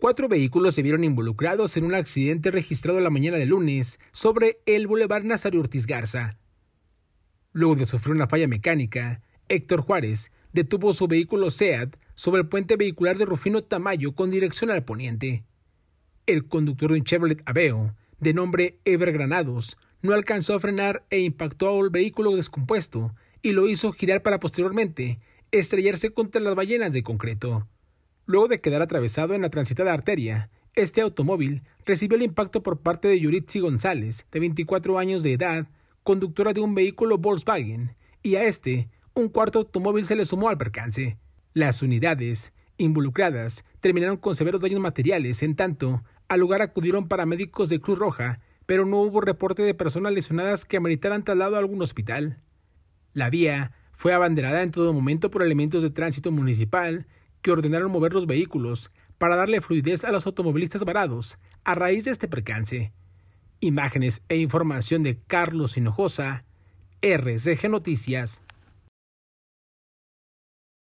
Cuatro vehículos se vieron involucrados en un accidente registrado la mañana de lunes sobre el Boulevard Nazario Ortiz Garza. Luego de sufrir una falla mecánica, Héctor Juárez detuvo su vehículo SEAT sobre el puente vehicular de Rufino Tamayo con dirección al poniente. El conductor de un Chevrolet Aveo, de nombre Ever Granados, no alcanzó a frenar e impactó al vehículo descompuesto y lo hizo girar para posteriormente estrellarse contra las ballenas de concreto. Luego de quedar atravesado en la transitada arteria, este automóvil recibió el impacto por parte de Yuritsi González, de 24 años de edad, conductora de un vehículo Volkswagen, y a este, un cuarto automóvil se le sumó al percance. Las unidades involucradas terminaron con severos daños materiales, en tanto, al lugar acudieron paramédicos de Cruz Roja, pero no hubo reporte de personas lesionadas que ameritaran traslado a algún hospital. La vía fue abanderada en todo momento por elementos de tránsito municipal que ordenaron mover los vehículos para darle fluidez a los automovilistas varados a raíz de este percance. Imágenes e información de Carlos Hinojosa, RCG Noticias.